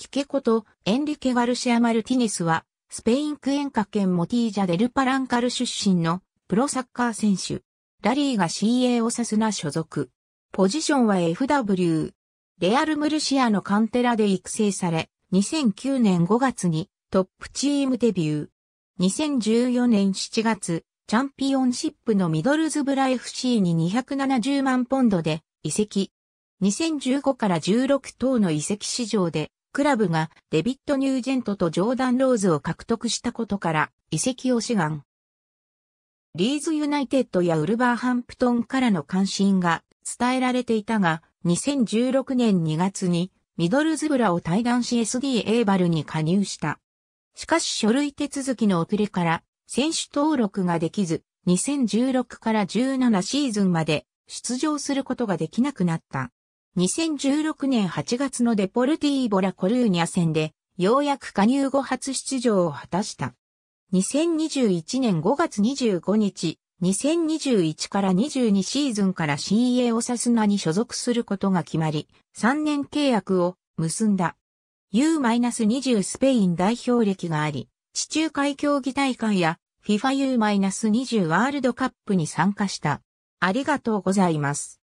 キケこと、エンリケ・ガルシア・マルティネスは、スペインクエンカ県モティージャ・デル・パランカル出身のプロサッカー選手。ラリーが CA オサスナ所属。ポジションは FW。レアル・ムルシアのカンテラで育成され、2009年5月にトップチームデビュー。2014年7月、チャンピオンシップのミドルズブラ FC に270万ポンドで移籍。2015から16等の移籍市場でクラブがデビット・ニュージェントとジョーダン・ローズを獲得したことから移籍を志願。リーズユナイテッドやウルバーハンプトンからの関心が伝えられていたが、2016年2月にミドルズブラを対談し SD エーバルに加入した。しかし書類手続きの遅れから選手登録ができず、2016から17シーズンまで出場することができなくなった。2016年8月のデポルティーボラコルーニャ戦で、ようやく加入後初出場を果たした。2021年5月25日、2021から22シーズンから CA オサスナに所属することが決まり、3年契約を結んだ。U-20 スペイン代表歴があり、地中海競技大会や FIFA U-20 ワールドカップに参加した。ありがとうございます。